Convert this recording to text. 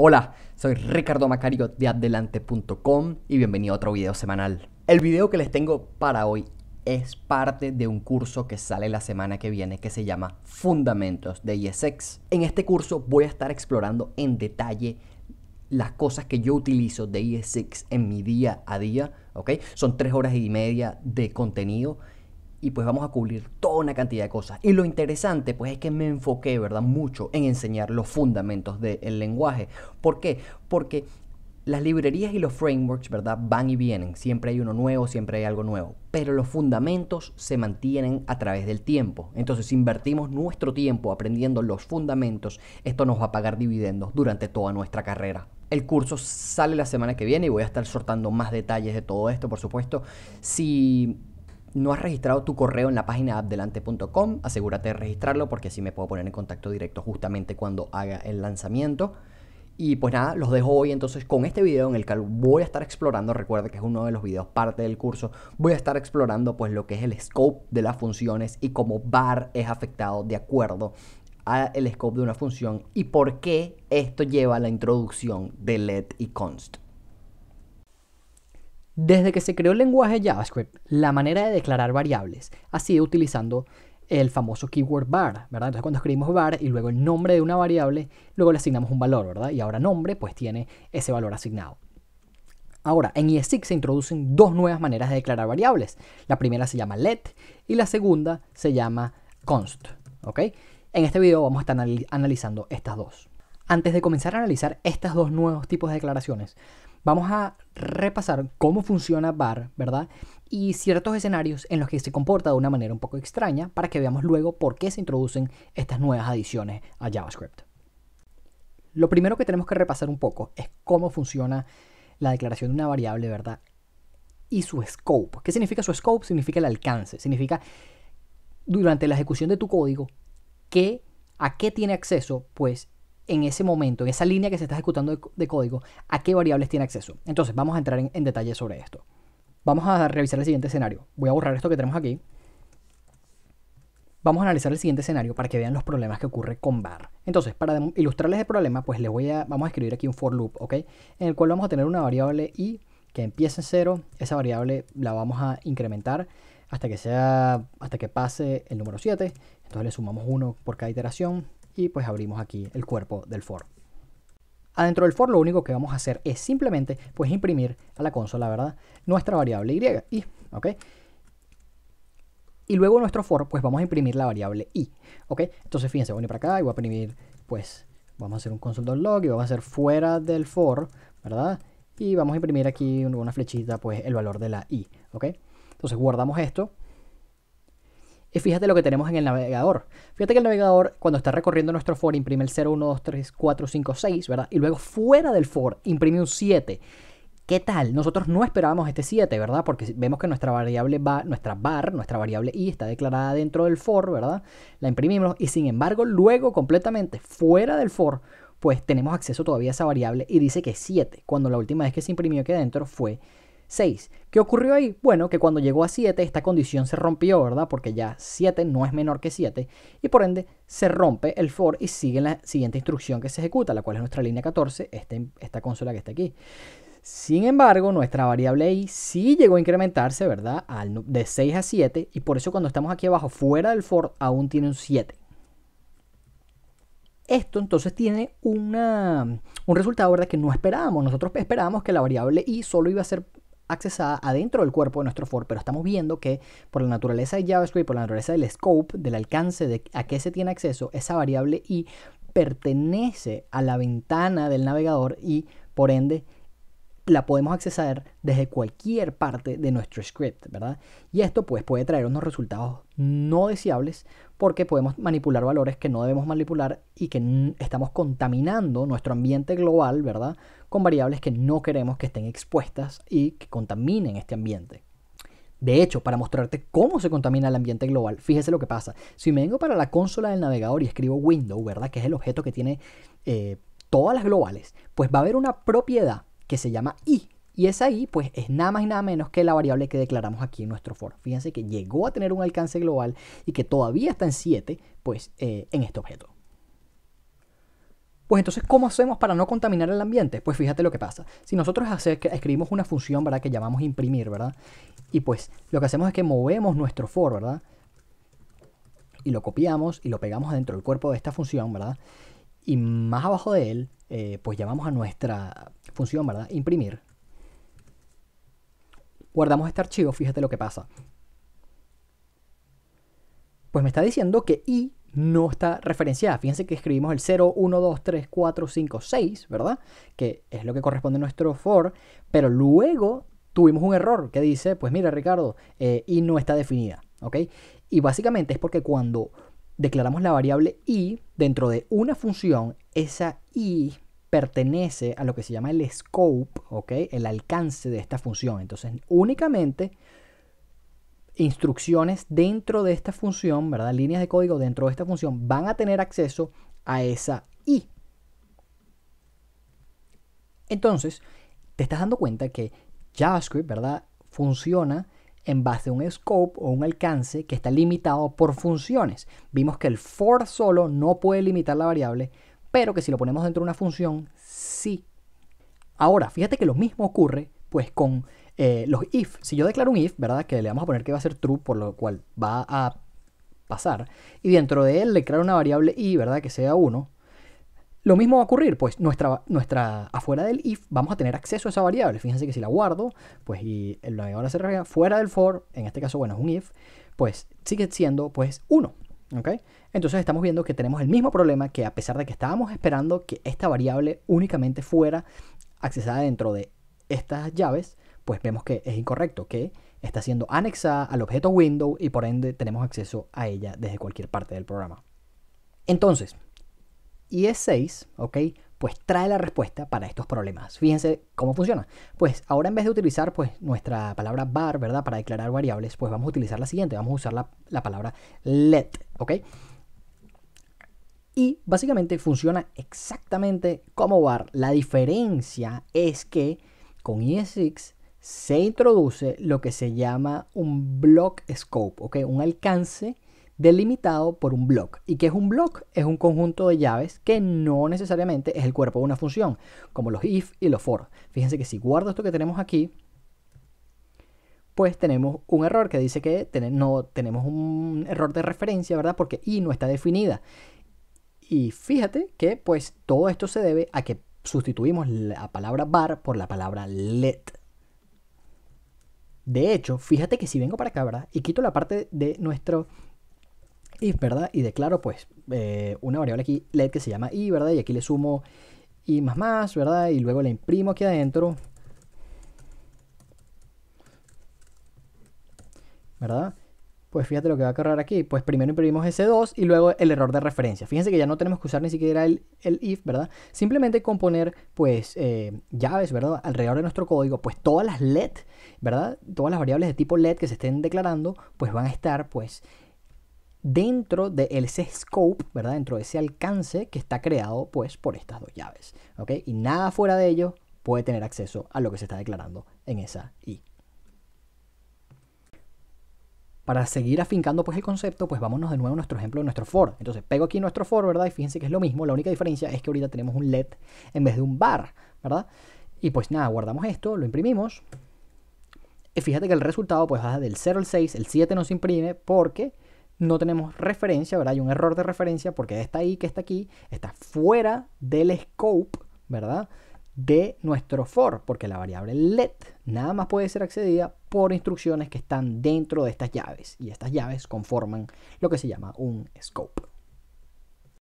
Hola, soy Ricardo Macario de Adelante.com y bienvenido a otro video semanal. El video que les tengo para hoy es parte de un curso que sale la semana que viene que se llama Fundamentos de ISX. En este curso voy a estar explorando en detalle las cosas que yo utilizo de ISX en mi día a día, Son tres horas y media de contenido y pues vamos a cubrir toda una cantidad de cosas. Y lo interesante pues es que me enfoqué, ¿verdad? Mucho en enseñar los fundamentos del lenguaje. ¿Por qué? Porque las librerías y los frameworks, ¿verdad? Van y vienen, siempre hay uno nuevo, siempre hay algo nuevo, pero los fundamentos se mantienen a través del tiempo. Entonces, si invertimos nuestro tiempo aprendiendo los fundamentos, esto nos va a pagar dividendos durante toda nuestra carrera. El curso sale la semana que viene y voy a estar sortando más detalles de todo esto, por supuesto. Si no has registrado tu correo en la página adelante.com, asegúrate de registrarlo porque así me puedo poner en contacto directo justamente cuando haga el lanzamiento. Y pues nada, los dejo hoy entonces con este video en el que voy a estar explorando, recuerda que es uno de los videos parte del curso, voy a estar explorando pues lo que es el scope de las funciones y cómo var es afectado de acuerdo al scope de una función y por qué esto lleva a la introducción de let y const. Desde que se creó el lenguaje JavaScript, la manera de declarar variables ha sido utilizando el famoso keyword var, ¿verdad? Entonces cuando escribimos var y luego el nombre de una variable, luego le asignamos un valor, ¿verdad? Y ahora nombre pues tiene ese valor asignado. Ahora, en ES6 se introducen dos nuevas maneras de declarar variables. La primera se llama let y la segunda se llama const, ¿ok? En este video vamos a estar analizando estas dos. Antes de comenzar a analizar estos dos nuevos tipos de declaraciones, vamos a repasar cómo funciona VAR, ¿verdad? Y ciertos escenarios en los que se comporta de una manera un poco extraña para que veamos luego por qué se introducen estas nuevas adiciones a JavaScript. Lo primero que tenemos que repasar un poco es cómo funciona la declaración de una variable, ¿verdad? Y su scope. ¿Qué significa su scope? Significa el alcance. Significa durante la ejecución de tu código, ¿qué, ¿a qué tiene acceso? Pues en ese momento, en esa línea que se está ejecutando de, código, a qué variables tiene acceso. Entonces, vamos a entrar en, detalle sobre esto. Vamos a revisar el siguiente escenario. Voy a borrar esto que tenemos aquí. Vamos a analizar el siguiente escenario para que vean los problemas que ocurre con var. Entonces, para ilustrarles el problema, pues les voy a, vamos a escribir aquí un for loop, ¿ok? En el cual vamos a tener una variable i que empiece en cero. Esa variable la vamos a incrementar hasta que sea, hasta que pase el número 7. Entonces le sumamos 1 por cada iteración y pues abrimos aquí el cuerpo del for. Adentro del for lo único que vamos a hacer es simplemente pues imprimir a la consola, ¿verdad? Nuestra variable y, y ¿ok? Y luego nuestro for pues vamos a imprimir la variable y, ¿ok? Entonces fíjense, voy a ir para acá y voy a imprimir pues vamos a hacer un console.log y vamos a hacer fuera del for, ¿verdad? Y vamos a imprimir aquí una flechita pues el valor de la i, ¿ok? Entonces guardamos esto y fíjate lo que tenemos en el navegador. Fíjate que el navegador, cuando está recorriendo nuestro for, imprime el 0, 1, 2, 3, 4, 5, 6, ¿verdad? Y luego fuera del for, imprime un 7. ¿Qué tal? Nosotros no esperábamos este 7, ¿verdad? Porque vemos que nuestra variable va, nuestra bar, nuestra variable i está declarada dentro del for, ¿verdad? La imprimimos y sin embargo, luego completamente fuera del for, pues tenemos acceso todavía a esa variable y dice que es 7, cuando la última vez que se imprimió aquí adentro fue 6. ¿Qué ocurrió ahí? Bueno, que cuando llegó a 7 esta condición se rompió, ¿verdad? Porque ya 7 no es menor que 7 y por ende se rompe el for y sigue la siguiente instrucción que se ejecuta, la cual es nuestra línea 14, este, esta consola que está aquí. Sin embargo, nuestra variable i sí llegó a incrementarse, ¿verdad? de 6 a 7 y por eso cuando estamos aquí abajo fuera del for aún tiene un 7. Esto entonces tiene un resultado ¿verdad? que no esperábamos. Nosotros esperábamos que la variable i solo iba a ser accesada adentro del cuerpo de nuestro for, pero estamos viendo que por la naturaleza de JavaScript, por la naturaleza del scope, del alcance de a qué se tiene acceso, esa variable y pertenece a la ventana del navegador y por ende la podemos accesar desde cualquier parte de nuestro script, ¿verdad? Y esto pues puede traer unos resultados no deseables porque podemos manipular valores que no debemos manipular y que estamos contaminando nuestro ambiente global, ¿verdad? Con variables que no queremos que estén expuestas y que contaminen este ambiente. De hecho, para mostrarte cómo se contamina el ambiente global, fíjese lo que pasa. Si me vengo para la consola del navegador y escribo window, ¿verdad? Que es el objeto que tiene eh, todas las globales, pues va a haber una propiedad que se llama i, y es ahí, pues es nada más y nada menos que la variable que declaramos aquí en nuestro for. Fíjense que llegó a tener un alcance global y que todavía está en 7, pues eh, en este objeto. Pues entonces, ¿cómo hacemos para no contaminar el ambiente? Pues fíjate lo que pasa. Si nosotros escribimos una función, ¿verdad? Que llamamos imprimir, ¿verdad? Y pues lo que hacemos es que movemos nuestro for, ¿verdad? Y lo copiamos y lo pegamos dentro del cuerpo de esta función, ¿verdad? Y más abajo de él, eh, pues llamamos a nuestra función, ¿verdad? Imprimir guardamos este archivo, fíjate lo que pasa. Pues me está diciendo que i no está referenciada. Fíjense que escribimos el 0, 1, 2, 3, 4, 5, 6, ¿verdad? Que es lo que corresponde a nuestro for, pero luego tuvimos un error que dice, pues mira Ricardo, eh, i no está definida, ¿ok? Y básicamente es porque cuando declaramos la variable i dentro de una función, esa i pertenece a lo que se llama el scope, el alcance de esta función. Entonces, únicamente instrucciones dentro de esta función, ¿verdad? líneas de código dentro de esta función, van a tener acceso a esa i. Entonces, te estás dando cuenta que JavaScript ¿verdad? funciona en base a un scope o un alcance que está limitado por funciones. Vimos que el for solo no puede limitar la variable, pero que si lo ponemos dentro de una función, sí. Ahora, fíjate que lo mismo ocurre pues con eh, los if. Si yo declaro un if, ¿verdad? Que le vamos a poner que va a ser true, por lo cual va a pasar, y dentro de él le declaro una variable i, ¿verdad? Que sea 1, lo mismo va a ocurrir, pues nuestra, nuestra, afuera del if vamos a tener acceso a esa variable. Fíjense que si la guardo, pues y el navegador fuera del for, en este caso, bueno, es un if, pues sigue siendo pues 1. Entonces estamos viendo que tenemos el mismo problema que a pesar de que estábamos esperando que esta variable únicamente fuera accesada dentro de estas llaves, pues vemos que es incorrecto, que está siendo anexada al objeto window y por ende tenemos acceso a ella desde cualquier parte del programa. Entonces, y es 6 ¿ok? pues trae la respuesta para estos problemas. Fíjense cómo funciona. Pues ahora en vez de utilizar pues, nuestra palabra var, ¿verdad? Para declarar variables, pues vamos a utilizar la siguiente, vamos a usar la, palabra let, ¿ok? Y básicamente funciona exactamente como var. La diferencia es que con es se introduce lo que se llama un block scope, ¿ok? Un alcance delimitado por un block. ¿Y qué es un block? Es un conjunto de llaves que no necesariamente es el cuerpo de una función, como los if y los for. Fíjense que si guardo esto que tenemos aquí, pues tenemos un error que dice que no, tenemos un error de referencia, ¿verdad? Porque y no está definida. Y fíjate que pues todo esto se debe a que sustituimos la palabra bar por la palabra let. De hecho, fíjate que si vengo para acá, ¿verdad? Y quito la parte de nuestro if, ¿verdad? Y declaro pues eh, una variable aquí led que se llama i, ¿verdad? Y aquí le sumo i más más, ¿verdad? Y luego le imprimo aquí adentro, ¿verdad? Pues fíjate lo que va a cargar aquí. Pues primero imprimimos ese 2 y luego el error de referencia. Fíjense que ya no tenemos que usar ni siquiera el, el if, ¿verdad? Simplemente componer, pues, eh, llaves, ¿verdad? Alrededor de nuestro código, pues todas las LED, ¿verdad? Todas las variables de tipo LED que se estén declarando, pues van a estar, pues, dentro de ese scope, ¿verdad? Dentro de ese alcance que está creado pues por estas dos llaves, ¿ok? Y nada fuera de ello puede tener acceso a lo que se está declarando en esa I. Para seguir afincando pues el concepto, pues vámonos de nuevo a nuestro ejemplo de nuestro for. Entonces pego aquí nuestro for, ¿verdad? Y fíjense que es lo mismo, la única diferencia es que ahorita tenemos un LED en vez de un bar, ¿verdad? Y pues nada, guardamos esto, lo imprimimos. Y fíjate que el resultado pues del 0 al 6, el 7 no se imprime porque no tenemos referencia, ¿verdad? Hay un error de referencia porque está ahí, que está aquí, está fuera del scope, ¿verdad? De nuestro for, porque la variable let nada más puede ser accedida por instrucciones que están dentro de estas llaves y estas llaves conforman lo que se llama un scope.